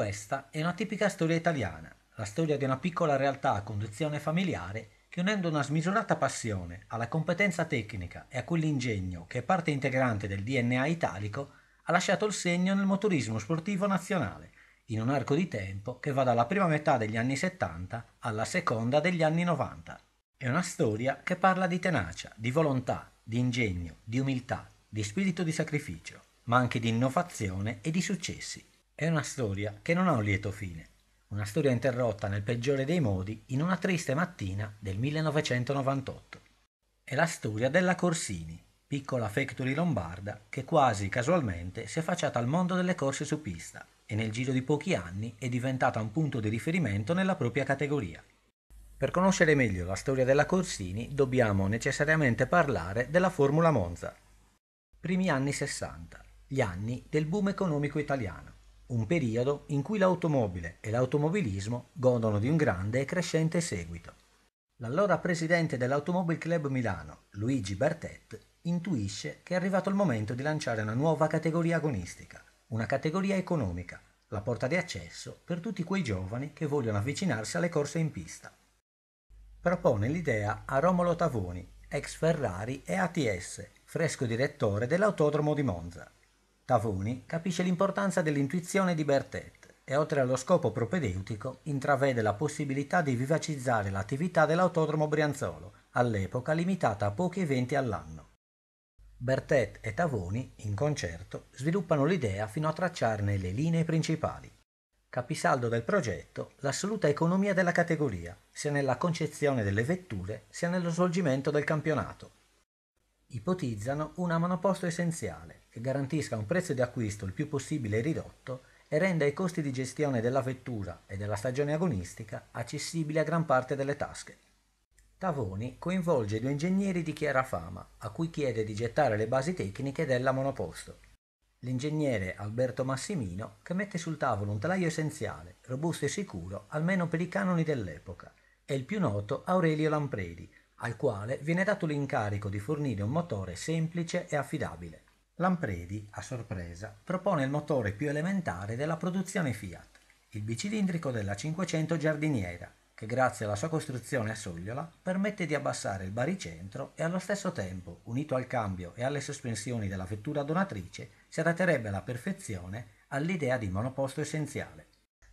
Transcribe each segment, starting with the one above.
Questa è una tipica storia italiana, la storia di una piccola realtà a conduzione familiare che unendo una smisurata passione alla competenza tecnica e a quell'ingegno che è parte integrante del DNA italico, ha lasciato il segno nel motorismo sportivo nazionale, in un arco di tempo che va dalla prima metà degli anni 70 alla seconda degli anni 90. È una storia che parla di tenacia, di volontà, di ingegno, di umiltà, di spirito di sacrificio, ma anche di innovazione e di successi. È una storia che non ha un lieto fine, una storia interrotta nel peggiore dei modi in una triste mattina del 1998. È la storia della Corsini, piccola factory lombarda che quasi casualmente si è affacciata al mondo delle corse su pista e nel giro di pochi anni è diventata un punto di riferimento nella propria categoria. Per conoscere meglio la storia della Corsini dobbiamo necessariamente parlare della Formula Monza. Primi anni 60, gli anni del boom economico italiano un periodo in cui l'automobile e l'automobilismo godono di un grande e crescente seguito. L'allora presidente dell'Automobile Club Milano, Luigi Bertet, intuisce che è arrivato il momento di lanciare una nuova categoria agonistica, una categoria economica, la porta di accesso per tutti quei giovani che vogliono avvicinarsi alle corse in pista. Propone l'idea a Romolo Tavoni, ex Ferrari e ATS, fresco direttore dell'Autodromo di Monza. Tavoni capisce l'importanza dell'intuizione di Bertet e oltre allo scopo propedeutico intravede la possibilità di vivacizzare l'attività dell'autodromo Brianzolo, all'epoca limitata a pochi eventi all'anno. Bertet e Tavoni, in concerto, sviluppano l'idea fino a tracciarne le linee principali. Capisaldo del progetto, l'assoluta economia della categoria, sia nella concezione delle vetture sia nello svolgimento del campionato. Ipotizzano una monoposto essenziale, che garantisca un prezzo di acquisto il più possibile ridotto e renda i costi di gestione della vettura e della stagione agonistica accessibili a gran parte delle tasche. Tavoni coinvolge due ingegneri di chiara fama, a cui chiede di gettare le basi tecniche della monoposto. L'ingegnere Alberto Massimino, che mette sul tavolo un telaio essenziale, robusto e sicuro, almeno per i canoni dell'epoca, e il più noto Aurelio Lampredi, al quale viene dato l'incarico di fornire un motore semplice e affidabile. Lampredi, a sorpresa, propone il motore più elementare della produzione Fiat, il bicilindrico della 500 giardiniera, che grazie alla sua costruzione a sogliola permette di abbassare il baricentro e allo stesso tempo, unito al cambio e alle sospensioni della vettura donatrice, si adatterebbe alla perfezione all'idea di monoposto essenziale.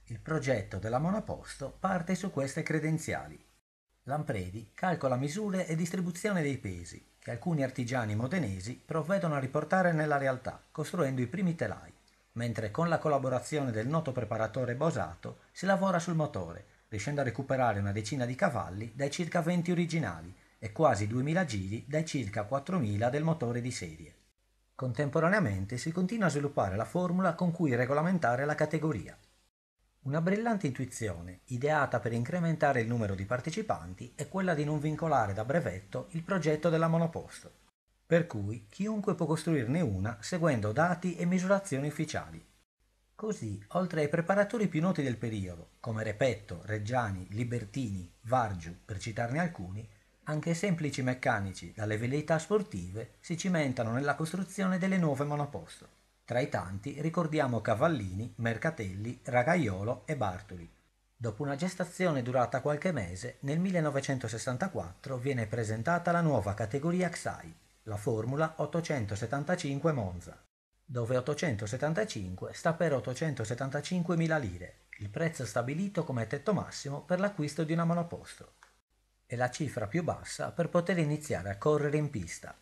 Il progetto della monoposto parte su queste credenziali. Lampredi calcola misure e distribuzione dei pesi, che alcuni artigiani modenesi provvedono a riportare nella realtà, costruendo i primi telai, mentre con la collaborazione del noto preparatore Bosato si lavora sul motore, riuscendo a recuperare una decina di cavalli dai circa 20 originali e quasi 2000 giri dai circa 4000 del motore di serie. Contemporaneamente si continua a sviluppare la formula con cui regolamentare la categoria, una brillante intuizione, ideata per incrementare il numero di partecipanti, è quella di non vincolare da brevetto il progetto della monoposto, per cui chiunque può costruirne una seguendo dati e misurazioni ufficiali. Così, oltre ai preparatori più noti del periodo, come Repetto, Reggiani, Libertini, Vargiu, per citarne alcuni, anche semplici meccanici dalle veleità sportive si cimentano nella costruzione delle nuove monoposto. Tra i tanti ricordiamo Cavallini, Mercatelli, Ragaiolo e Bartoli. Dopo una gestazione durata qualche mese, nel 1964 viene presentata la nuova categoria XAI, la Formula 875 Monza, dove 875 sta per 875.000 lire, il prezzo stabilito come tetto massimo per l'acquisto di una monoposto. È la cifra più bassa per poter iniziare a correre in pista,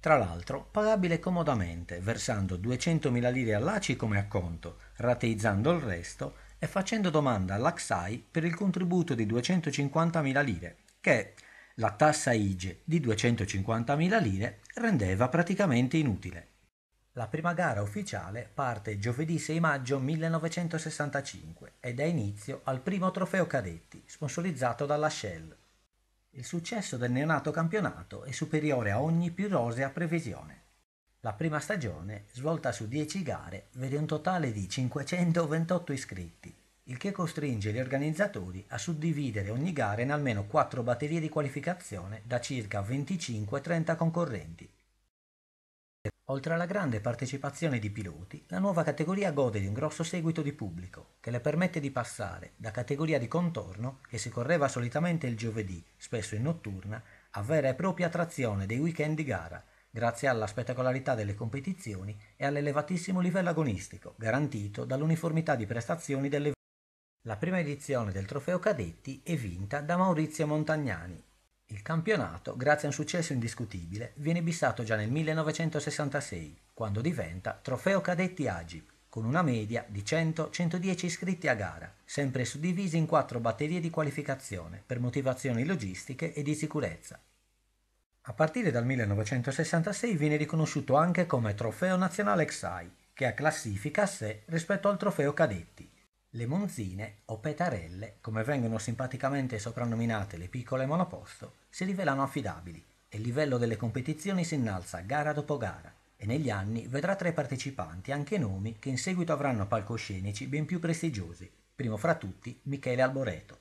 tra l'altro pagabile comodamente, versando 200.000 lire all'ACI come acconto, rateizzando il resto e facendo domanda all'AXAI per il contributo di 250.000 lire, che la tassa IGE di 250.000 lire rendeva praticamente inutile. La prima gara ufficiale parte giovedì 6 maggio 1965 e dà inizio al primo trofeo cadetti, sponsorizzato dalla Shell. Il successo del neonato campionato è superiore a ogni più rosea previsione. La prima stagione, svolta su 10 gare, vede un totale di 528 iscritti, il che costringe gli organizzatori a suddividere ogni gara in almeno 4 batterie di qualificazione da circa 25-30 concorrenti. Oltre alla grande partecipazione di piloti, la nuova categoria gode di un grosso seguito di pubblico, che le permette di passare da categoria di contorno, che si correva solitamente il giovedì, spesso in notturna, a vera e propria attrazione dei weekend di gara, grazie alla spettacolarità delle competizioni e all'elevatissimo livello agonistico, garantito dall'uniformità di prestazioni delle... La prima edizione del trofeo cadetti è vinta da Maurizio Montagnani, il campionato, grazie a un successo indiscutibile, viene bissato già nel 1966, quando diventa Trofeo Cadetti Agip, con una media di 100-110 iscritti a gara, sempre suddivisi in quattro batterie di qualificazione per motivazioni logistiche e di sicurezza. A partire dal 1966 viene riconosciuto anche come Trofeo Nazionale XAI, che ha classifica a sé rispetto al Trofeo Cadetti le monzine o petarelle, come vengono simpaticamente soprannominate le piccole monoposto, si rivelano affidabili e il livello delle competizioni si innalza gara dopo gara e negli anni vedrà tra i partecipanti anche nomi che in seguito avranno palcoscenici ben più prestigiosi, primo fra tutti Michele Alboreto.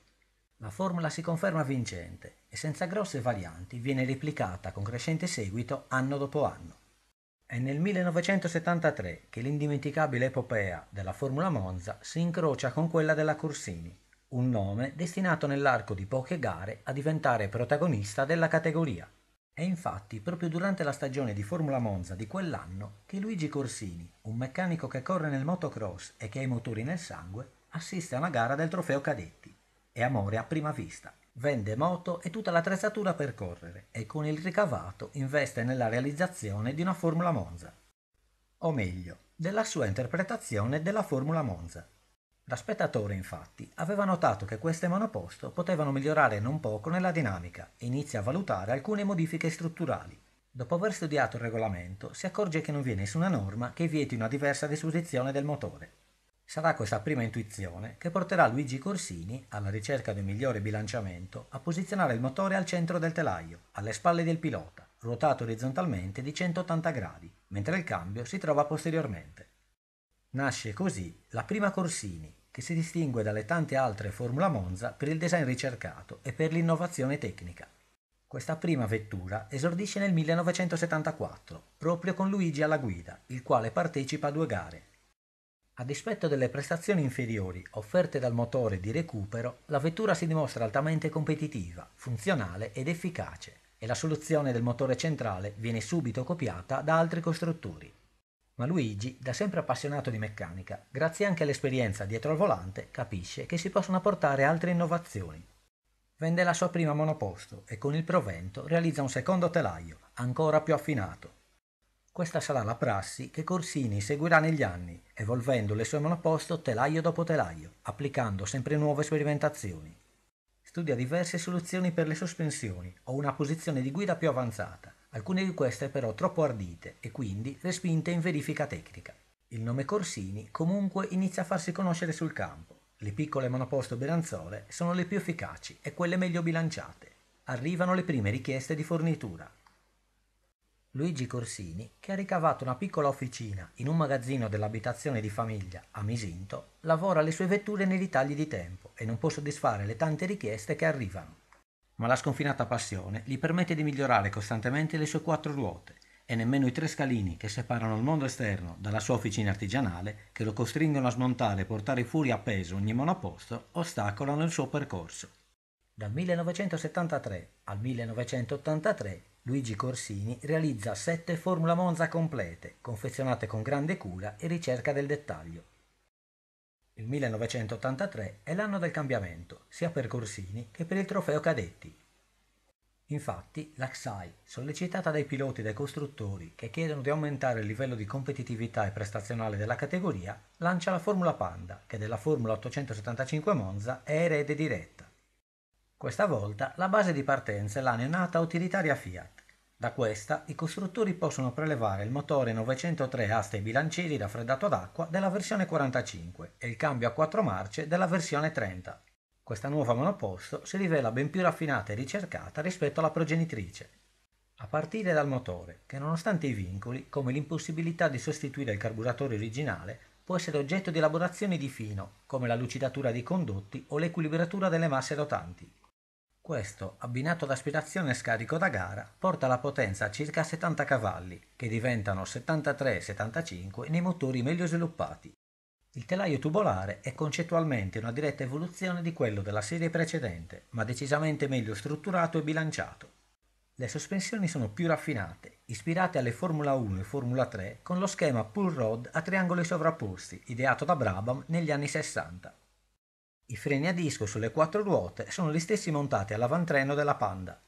La formula si conferma vincente e senza grosse varianti viene replicata con crescente seguito anno dopo anno. È nel 1973 che l'indimenticabile epopea della Formula Monza si incrocia con quella della Corsini, un nome destinato nell'arco di poche gare a diventare protagonista della categoria. È infatti proprio durante la stagione di Formula Monza di quell'anno che Luigi Corsini, un meccanico che corre nel motocross e che ha i motori nel sangue, assiste a una gara del trofeo cadetti. È amore a prima vista. Vende moto e tutta l'attrezzatura per correre e con il ricavato investe nella realizzazione di una Formula Monza. O meglio, della sua interpretazione della Formula Monza. Da spettatore, infatti, aveva notato che queste monoposto potevano migliorare non poco nella dinamica e inizia a valutare alcune modifiche strutturali. Dopo aver studiato il regolamento, si accorge che non vi è nessuna norma che vieti una diversa disposizione del motore. Sarà questa prima intuizione che porterà Luigi Corsini, alla ricerca di un migliore bilanciamento, a posizionare il motore al centro del telaio, alle spalle del pilota, ruotato orizzontalmente di 180 gradi, mentre il cambio si trova posteriormente. Nasce così la prima Corsini, che si distingue dalle tante altre Formula Monza per il design ricercato e per l'innovazione tecnica. Questa prima vettura esordisce nel 1974, proprio con Luigi alla guida, il quale partecipa a due gare, a dispetto delle prestazioni inferiori offerte dal motore di recupero, la vettura si dimostra altamente competitiva, funzionale ed efficace e la soluzione del motore centrale viene subito copiata da altri costruttori. Ma Luigi, da sempre appassionato di meccanica, grazie anche all'esperienza dietro al volante, capisce che si possono portare altre innovazioni. Vende la sua prima monoposto e con il provento realizza un secondo telaio, ancora più affinato, questa sarà la prassi che Corsini seguirà negli anni, evolvendo le sue monoposto telaio dopo telaio, applicando sempre nuove sperimentazioni. Studia diverse soluzioni per le sospensioni o una posizione di guida più avanzata, alcune di queste però troppo ardite e quindi respinte in verifica tecnica. Il nome Corsini comunque inizia a farsi conoscere sul campo. Le piccole monoposto beranzole sono le più efficaci e quelle meglio bilanciate. Arrivano le prime richieste di fornitura, Luigi Corsini, che ha ricavato una piccola officina in un magazzino dell'abitazione di famiglia a Misinto, lavora le sue vetture nei ritagli di tempo e non può soddisfare le tante richieste che arrivano. Ma la sconfinata passione gli permette di migliorare costantemente le sue quattro ruote e nemmeno i tre scalini che separano il mondo esterno dalla sua officina artigianale, che lo costringono a smontare e portare fuori appeso ogni monoposto, ostacolano il suo percorso. Dal 1973 al 1983 Luigi Corsini realizza sette Formula Monza complete, confezionate con grande cura e ricerca del dettaglio. Il 1983 è l'anno del cambiamento, sia per Corsini che per il trofeo cadetti. Infatti, la XAI, sollecitata dai piloti e dai costruttori che chiedono di aumentare il livello di competitività e prestazionale della categoria, lancia la Formula Panda, che della Formula 875 Monza è erede diretta. Questa volta la base di partenza è la neonata utilitaria Fiat. Da questa i costruttori possono prelevare il motore 903 aste e bilancieri raffreddato ad acqua della versione 45 e il cambio a 4 marce della versione 30. Questa nuova monoposto si rivela ben più raffinata e ricercata rispetto alla progenitrice. A partire dal motore, che nonostante i vincoli, come l'impossibilità di sostituire il carburatore originale, può essere oggetto di elaborazioni di fino, come la lucidatura dei condotti o l'equilibratura delle masse rotanti, questo, abbinato ad aspirazione e scarico da gara, porta la potenza a circa 70 cavalli, che diventano 73-75 nei motori meglio sviluppati. Il telaio tubolare è concettualmente una diretta evoluzione di quello della serie precedente, ma decisamente meglio strutturato e bilanciato. Le sospensioni sono più raffinate, ispirate alle Formula 1 e Formula 3 con lo schema pull rod a triangoli sovrapposti, ideato da Brabham negli anni 60. I freni a disco sulle quattro ruote sono gli stessi montati all'avantreno della Panda.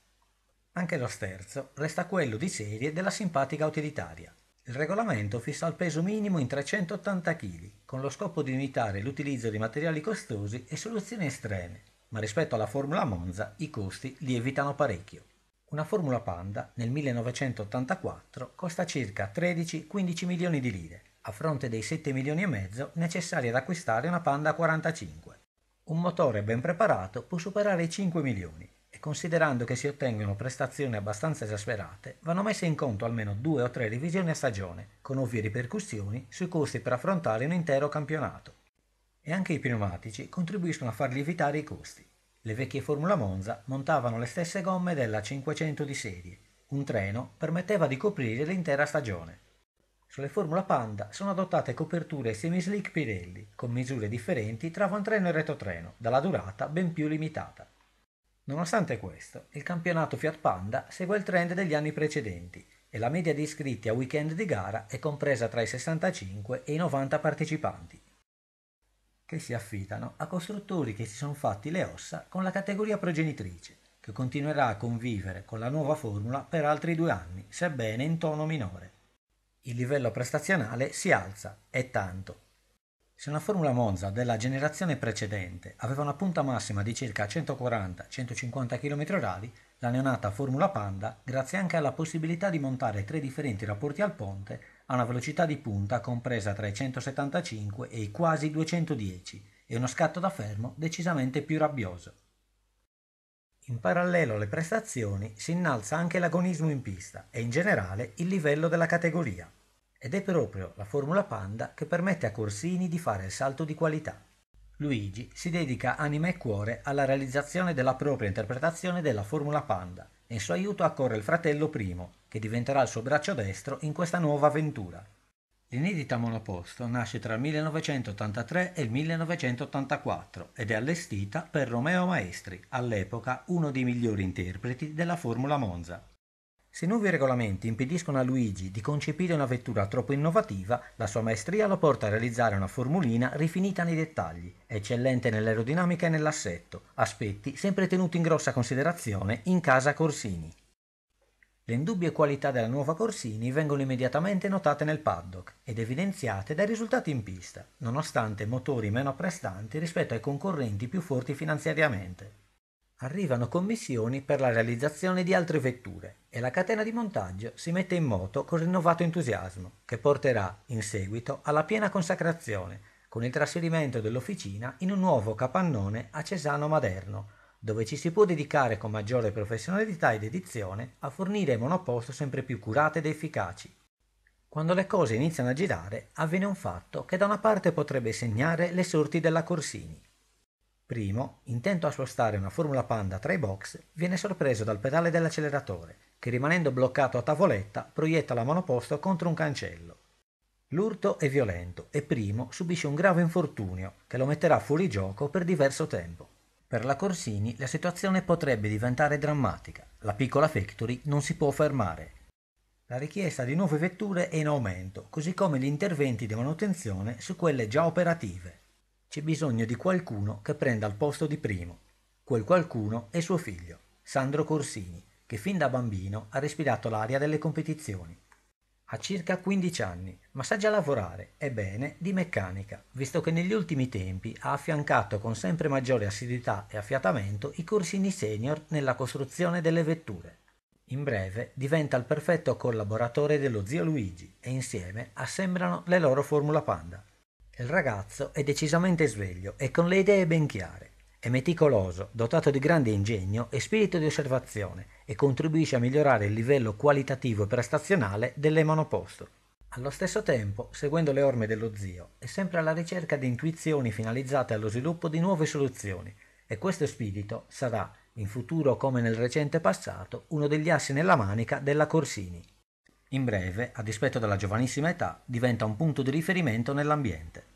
Anche lo sterzo resta quello di serie della simpatica utilitaria. Il regolamento fissa il peso minimo in 380 kg, con lo scopo di limitare l'utilizzo di materiali costosi e soluzioni estreme, ma rispetto alla Formula Monza i costi lievitano parecchio. Una Formula Panda nel 1984 costa circa 13-15 milioni di lire, a fronte dei 7 milioni e mezzo necessari ad acquistare una Panda 45. Un motore ben preparato può superare i 5 milioni e considerando che si ottengono prestazioni abbastanza esasperate, vanno messe in conto almeno due o tre revisioni a stagione, con ovvie ripercussioni sui costi per affrontare un intero campionato. E anche i pneumatici contribuiscono a far lievitare i costi. Le vecchie Formula Monza montavano le stesse gomme della 500 di serie. Un treno permetteva di coprire l'intera stagione. Sulle Formula Panda sono adottate coperture semi semislick Pirelli, con misure differenti tra frontreno e retrotreno, dalla durata ben più limitata. Nonostante questo, il campionato Fiat Panda segue il trend degli anni precedenti e la media di iscritti a weekend di gara è compresa tra i 65 e i 90 partecipanti, che si affidano a costruttori che si sono fatti le ossa con la categoria progenitrice, che continuerà a convivere con la nuova formula per altri due anni, sebbene in tono minore il livello prestazionale si alza, e tanto. Se una Formula Monza della generazione precedente aveva una punta massima di circa 140-150 km/h, la neonata Formula Panda, grazie anche alla possibilità di montare tre differenti rapporti al ponte, ha una velocità di punta compresa tra i 175 e i quasi 210 e uno scatto da fermo decisamente più rabbioso. In parallelo alle prestazioni si innalza anche l'agonismo in pista e in generale il livello della categoria. Ed è proprio la Formula Panda che permette a Corsini di fare il salto di qualità. Luigi si dedica anima e cuore alla realizzazione della propria interpretazione della Formula Panda e in suo aiuto accorre il fratello Primo, che diventerà il suo braccio destro in questa nuova avventura. L'inedita monoposto nasce tra il 1983 e il 1984 ed è allestita per Romeo Maestri, all'epoca uno dei migliori interpreti della Formula Monza. Se nuovi regolamenti impediscono a Luigi di concepire una vettura troppo innovativa, la sua maestria lo porta a realizzare una formulina rifinita nei dettagli, eccellente nell'aerodinamica e nell'assetto, aspetti sempre tenuti in grossa considerazione in casa Corsini. Le indubbie qualità della nuova Corsini vengono immediatamente notate nel paddock ed evidenziate dai risultati in pista, nonostante motori meno prestanti rispetto ai concorrenti più forti finanziariamente. Arrivano commissioni per la realizzazione di altre vetture e la catena di montaggio si mette in moto con rinnovato entusiasmo, che porterà in seguito alla piena consacrazione, con il trasferimento dell'officina in un nuovo capannone a Cesano Maderno, dove ci si può dedicare con maggiore professionalità e dedizione a fornire monoposto sempre più curate ed efficaci. Quando le cose iniziano a girare, avviene un fatto che da una parte potrebbe segnare le sorti della Corsini. Primo, intento a spostare una Formula Panda tra i box, viene sorpreso dal pedale dell'acceleratore, che rimanendo bloccato a tavoletta proietta la monoposto contro un cancello. L'urto è violento e Primo subisce un grave infortunio che lo metterà fuori gioco per diverso tempo. Per la Corsini la situazione potrebbe diventare drammatica. La piccola factory non si può fermare. La richiesta di nuove vetture è in aumento, così come gli interventi di manutenzione su quelle già operative. C'è bisogno di qualcuno che prenda il posto di primo. Quel qualcuno è suo figlio, Sandro Corsini, che fin da bambino ha respirato l'aria delle competizioni. Ha circa 15 anni, ma sa già lavorare, e bene, di meccanica, visto che negli ultimi tempi ha affiancato con sempre maggiore assiduità e affiatamento i corsini senior nella costruzione delle vetture. In breve diventa il perfetto collaboratore dello zio Luigi e insieme assemblano le loro Formula Panda. Il ragazzo è decisamente sveglio e con le idee ben chiare. È meticoloso, dotato di grande ingegno e spirito di osservazione e contribuisce a migliorare il livello qualitativo e prestazionale delle monoposto. Allo stesso tempo, seguendo le orme dello zio, è sempre alla ricerca di intuizioni finalizzate allo sviluppo di nuove soluzioni e questo spirito sarà, in futuro come nel recente passato, uno degli assi nella manica della Corsini. In breve, a dispetto della giovanissima età, diventa un punto di riferimento nell'ambiente.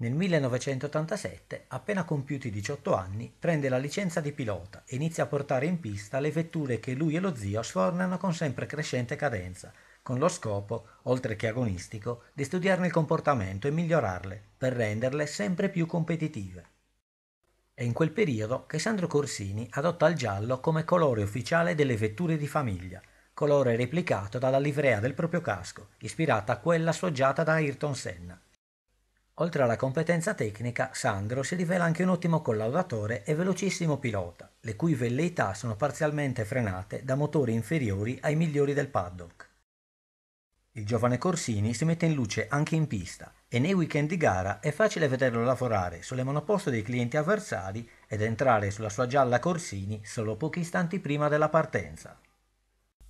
Nel 1987, appena compiuti 18 anni, prende la licenza di pilota e inizia a portare in pista le vetture che lui e lo zio sfornano con sempre crescente cadenza, con lo scopo, oltre che agonistico, di studiarne il comportamento e migliorarle, per renderle sempre più competitive. È in quel periodo che Sandro Corsini adotta il giallo come colore ufficiale delle vetture di famiglia, colore replicato dalla livrea del proprio casco, ispirata a quella sfoggiata da Ayrton Senna. Oltre alla competenza tecnica, Sandro si rivela anche un ottimo collaudatore e velocissimo pilota, le cui velleità sono parzialmente frenate da motori inferiori ai migliori del paddock. Il giovane Corsini si mette in luce anche in pista e nei weekend di gara è facile vederlo lavorare sulle monoposto dei clienti avversari ed entrare sulla sua gialla Corsini solo pochi istanti prima della partenza.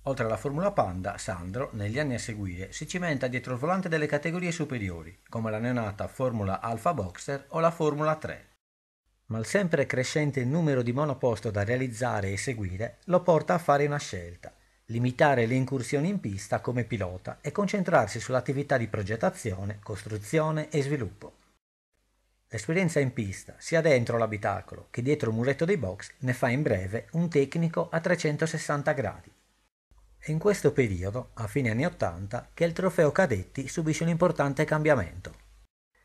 Oltre alla Formula Panda, Sandro, negli anni a seguire, si cimenta dietro il volante delle categorie superiori, come la neonata Formula Alpha Boxer o la Formula 3. Ma il sempre crescente numero di monoposto da realizzare e seguire lo porta a fare una scelta, limitare le incursioni in pista come pilota e concentrarsi sull'attività di progettazione, costruzione e sviluppo. L'esperienza in pista, sia dentro l'abitacolo che dietro il muretto dei box, ne fa in breve un tecnico a 360 gradi è in questo periodo, a fine anni 80, che il trofeo cadetti subisce un importante cambiamento.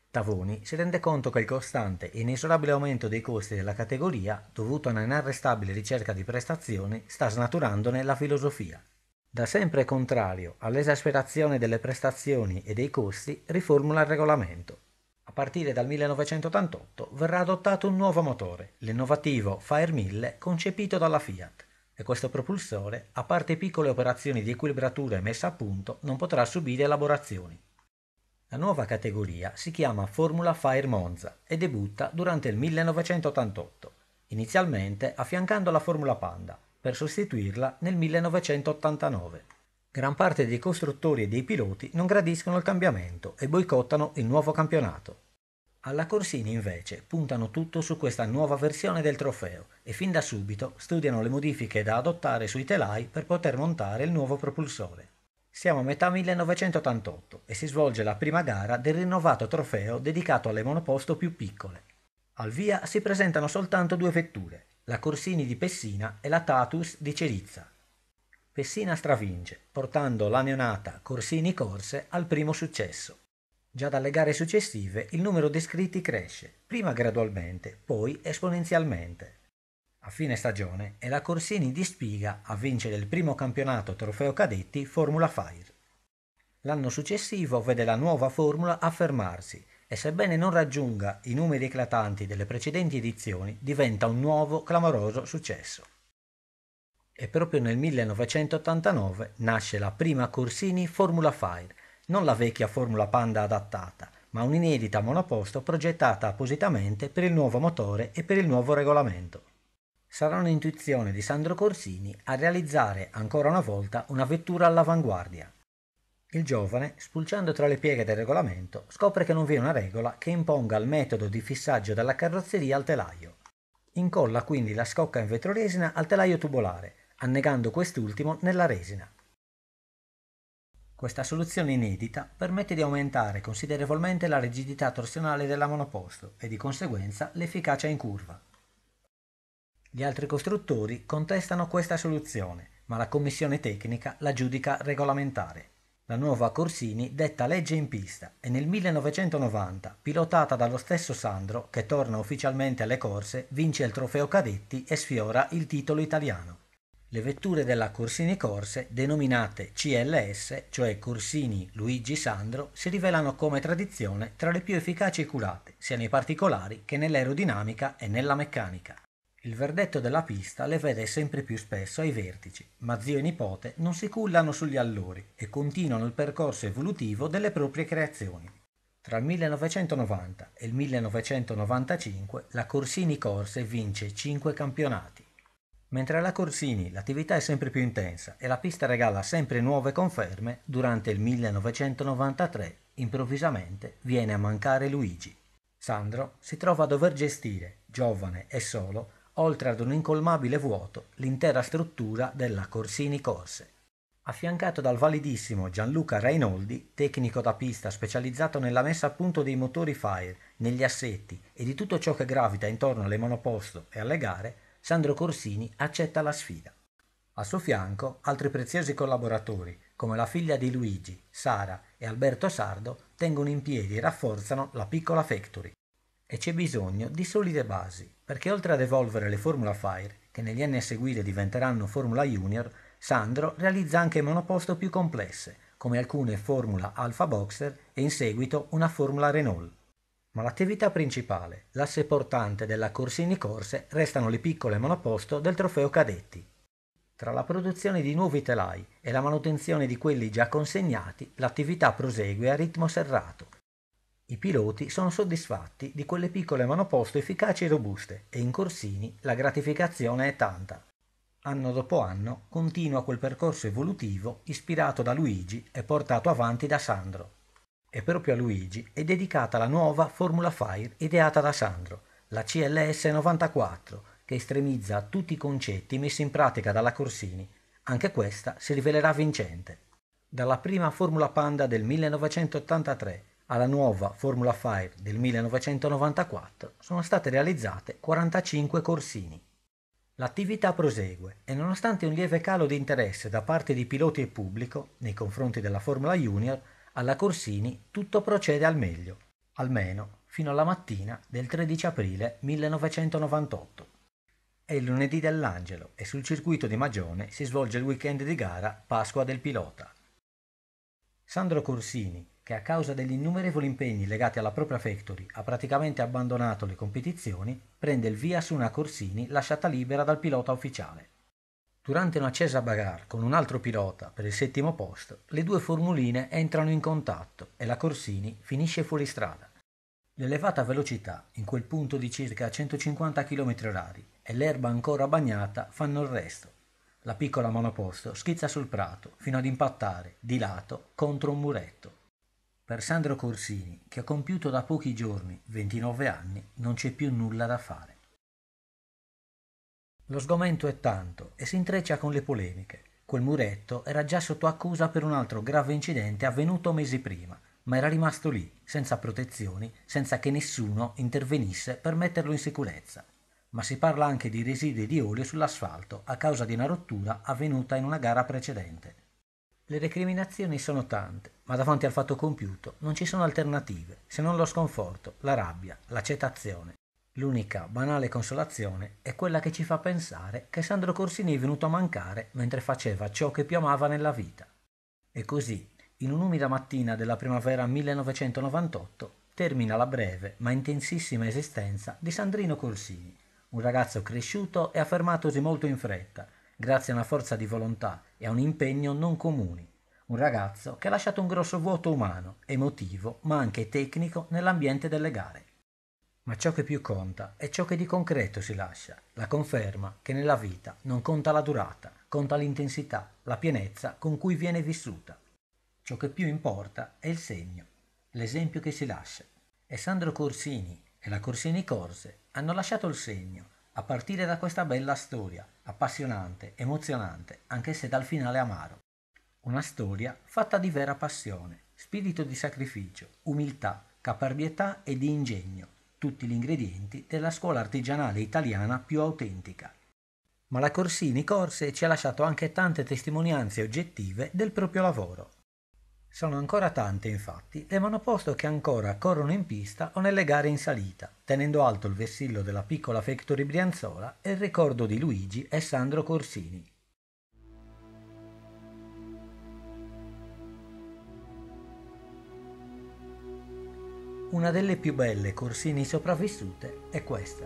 Tavoni si rende conto che il costante e inesorabile aumento dei costi della categoria, dovuto a una inarrestabile ricerca di prestazioni, sta snaturandone la filosofia. Da sempre contrario all'esasperazione delle prestazioni e dei costi, riformula il regolamento. A partire dal 1988 verrà adottato un nuovo motore, l'innovativo Fire 1000, concepito dalla Fiat e questo propulsore, a parte piccole operazioni di equilibratura e messa a punto, non potrà subire elaborazioni. La nuova categoria si chiama Formula Fire Monza e debutta durante il 1988, inizialmente affiancando la Formula Panda, per sostituirla nel 1989. Gran parte dei costruttori e dei piloti non gradiscono il cambiamento e boicottano il nuovo campionato. Alla Corsini invece puntano tutto su questa nuova versione del trofeo e fin da subito studiano le modifiche da adottare sui telai per poter montare il nuovo propulsore. Siamo a metà 1988 e si svolge la prima gara del rinnovato trofeo dedicato alle monoposto più piccole. Al via si presentano soltanto due vetture, la Corsini di Pessina e la Tatus di Cerizza. Pessina stravince, portando la neonata Corsini Corse al primo successo. Già dalle gare successive il numero di iscritti cresce, prima gradualmente, poi esponenzialmente. A fine stagione è la Corsini di Spiga a vincere il primo campionato trofeo cadetti Formula Fire. L'anno successivo vede la nuova formula affermarsi e sebbene non raggiunga i numeri eclatanti delle precedenti edizioni, diventa un nuovo clamoroso successo. E proprio nel 1989 nasce la prima Corsini Formula Fire, non la vecchia formula Panda adattata, ma un'inedita monoposto progettata appositamente per il nuovo motore e per il nuovo regolamento. Sarà un'intuizione di Sandro Corsini a realizzare ancora una volta una vettura all'avanguardia. Il giovane, spulciando tra le pieghe del regolamento, scopre che non vi è una regola che imponga il metodo di fissaggio della carrozzeria al telaio. Incolla quindi la scocca in vetroresina al telaio tubolare, annegando quest'ultimo nella resina. Questa soluzione inedita permette di aumentare considerevolmente la rigidità torsionale della monoposto e di conseguenza l'efficacia in curva. Gli altri costruttori contestano questa soluzione, ma la commissione tecnica la giudica regolamentare. La nuova Corsini detta legge in pista e nel 1990, pilotata dallo stesso Sandro, che torna ufficialmente alle corse, vince il trofeo cadetti e sfiora il titolo italiano le vetture della Corsini Corse, denominate CLS, cioè Corsini Luigi Sandro, si rivelano come tradizione tra le più efficaci e curate, sia nei particolari che nell'aerodinamica e nella meccanica. Il verdetto della pista le vede sempre più spesso ai vertici, ma zio e nipote non si cullano sugli allori e continuano il percorso evolutivo delle proprie creazioni. Tra il 1990 e il 1995 la Corsini Corse vince 5 campionati Mentre alla Corsini l'attività è sempre più intensa e la pista regala sempre nuove conferme, durante il 1993 improvvisamente viene a mancare Luigi. Sandro si trova a dover gestire, giovane e solo, oltre ad un incolmabile vuoto, l'intera struttura della Corsini Corse. Affiancato dal validissimo Gianluca Reinoldi, tecnico da pista specializzato nella messa a punto dei motori Fire, negli assetti e di tutto ciò che gravita intorno alle monoposto e alle gare, Sandro Corsini accetta la sfida. A suo fianco altri preziosi collaboratori, come la figlia di Luigi, Sara e Alberto Sardo, tengono in piedi e rafforzano la piccola factory. E c'è bisogno di solide basi, perché oltre ad evolvere le Formula Fire, che negli anni a seguire diventeranno Formula Junior, Sandro realizza anche monoposto più complesse, come alcune Formula Alpha Boxer e in seguito una Formula Renault. Ma l'attività principale, l'asse portante della Corsini Corse, restano le piccole monoposto del trofeo Cadetti. Tra la produzione di nuovi telai e la manutenzione di quelli già consegnati, l'attività prosegue a ritmo serrato. I piloti sono soddisfatti di quelle piccole monoposto efficaci e robuste e in Corsini la gratificazione è tanta. Anno dopo anno continua quel percorso evolutivo ispirato da Luigi e portato avanti da Sandro e proprio a Luigi è dedicata la nuova Formula Fire ideata da Sandro, la CLS 94, che estremizza tutti i concetti messi in pratica dalla Corsini. Anche questa si rivelerà vincente. Dalla prima Formula Panda del 1983 alla nuova Formula Fire del 1994 sono state realizzate 45 corsini. L'attività prosegue e nonostante un lieve calo di interesse da parte di piloti e pubblico nei confronti della Formula Junior, alla Corsini tutto procede al meglio, almeno fino alla mattina del 13 aprile 1998. È il lunedì dell'Angelo e sul circuito di Magione si svolge il weekend di gara Pasqua del pilota. Sandro Corsini, che a causa degli innumerevoli impegni legati alla propria factory ha praticamente abbandonato le competizioni, prende il via su una Corsini lasciata libera dal pilota ufficiale. Durante un'accesa bagarre con un altro pilota per il settimo posto, le due formuline entrano in contatto e la Corsini finisce fuori strada. L'elevata velocità, in quel punto di circa 150 km/h, e l'erba ancora bagnata fanno il resto. La piccola monoposto schizza sul prato fino ad impattare, di lato, contro un muretto. Per Sandro Corsini, che ha compiuto da pochi giorni 29 anni, non c'è più nulla da fare. Lo sgomento è tanto e si intreccia con le polemiche. Quel muretto era già sotto accusa per un altro grave incidente avvenuto mesi prima, ma era rimasto lì, senza protezioni, senza che nessuno intervenisse per metterlo in sicurezza. Ma si parla anche di residui di olio sull'asfalto a causa di una rottura avvenuta in una gara precedente. Le recriminazioni sono tante, ma davanti al fatto compiuto non ci sono alternative se non lo sconforto, la rabbia, l'accettazione, L'unica banale consolazione è quella che ci fa pensare che Sandro Corsini è venuto a mancare mentre faceva ciò che più amava nella vita. E così, in un'umida mattina della primavera 1998, termina la breve ma intensissima esistenza di Sandrino Corsini, un ragazzo cresciuto e affermatosi molto in fretta, grazie a una forza di volontà e a un impegno non comuni. Un ragazzo che ha lasciato un grosso vuoto umano, emotivo, ma anche tecnico nell'ambiente delle gare. Ma ciò che più conta è ciò che di concreto si lascia, la conferma che nella vita non conta la durata, conta l'intensità, la pienezza con cui viene vissuta. Ciò che più importa è il segno, l'esempio che si lascia. E Sandro Corsini e la Corsini Corse hanno lasciato il segno a partire da questa bella storia, appassionante, emozionante, anche se dal finale amaro. Una storia fatta di vera passione, spirito di sacrificio, umiltà, caparbietà e di ingegno, tutti gli ingredienti della scuola artigianale italiana più autentica. Ma la Corsini corse ci ha lasciato anche tante testimonianze oggettive del proprio lavoro. Sono ancora tante, infatti, le monoposto che ancora corrono in pista o nelle gare in salita, tenendo alto il vessillo della piccola Factory Brianzola e il ricordo di Luigi e Sandro Corsini. Una delle più belle corsini sopravvissute è questa.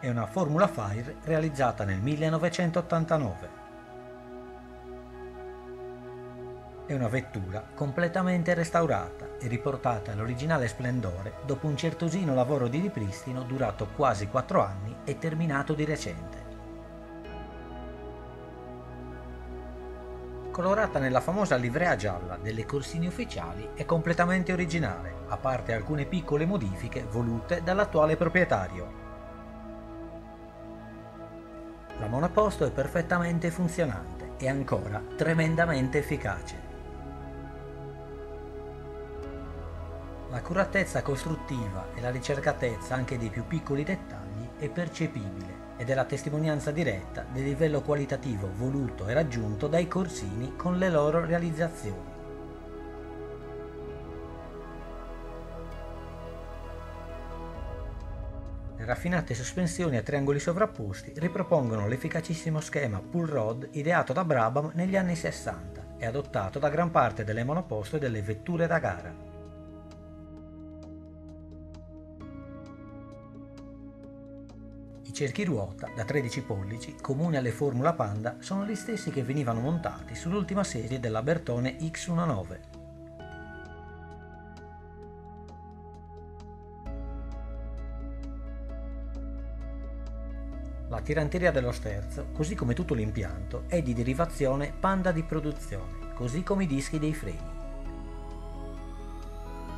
È una Formula Fire realizzata nel 1989. È una vettura completamente restaurata e riportata all'originale splendore dopo un certosino lavoro di ripristino durato quasi 4 anni e terminato di recente. colorata nella famosa livrea gialla delle corsine ufficiali, è completamente originale, a parte alcune piccole modifiche volute dall'attuale proprietario. La monoposto è perfettamente funzionante e ancora tremendamente efficace. L'accuratezza costruttiva e la ricercatezza anche dei più piccoli dettagli è percepibile ed è la testimonianza diretta del livello qualitativo voluto e raggiunto dai corsini con le loro realizzazioni. Le raffinate sospensioni a triangoli sovrapposti ripropongono l'efficacissimo schema pull rod ideato da Brabham negli anni 60 e adottato da gran parte delle monoposto e delle vetture da gara. cerchi ruota da 13 pollici, comuni alle Formula Panda, sono gli stessi che venivano montati sull'ultima serie della Bertone X19. La tiranteria dello sterzo, così come tutto l'impianto, è di derivazione Panda di produzione, così come i dischi dei freni.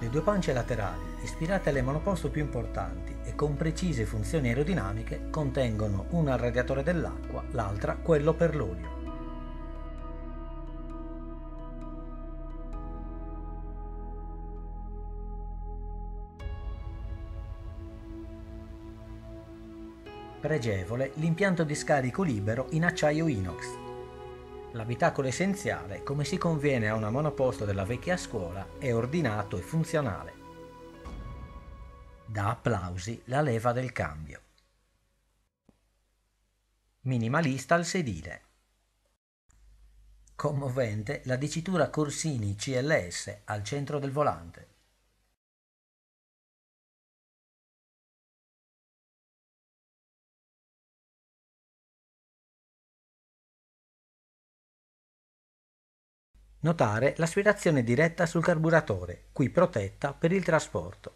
Le due pance laterali, ispirate alle monoposto più importanti e con precise funzioni aerodinamiche, contengono una al radiatore dell'acqua, l'altra quello per l'olio. Pregevole l'impianto di scarico libero in acciaio inox, L'abitacolo essenziale, come si conviene a una monoposto della vecchia scuola, è ordinato e funzionale. Da applausi la leva del cambio. Minimalista al sedile. Commovente la dicitura Corsini CLS al centro del volante. Notare l'aspirazione diretta sul carburatore, qui protetta per il trasporto.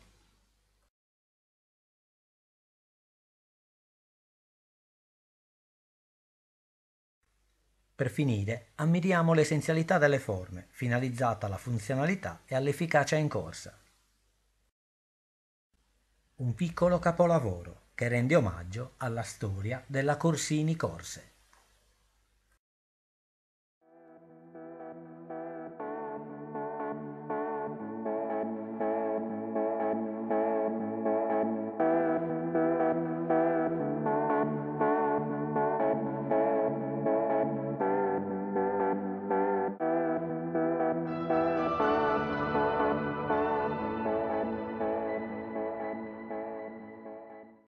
Per finire, ammiriamo l'essenzialità delle forme, finalizzata alla funzionalità e all'efficacia in corsa. Un piccolo capolavoro che rende omaggio alla storia della Corsini Corse.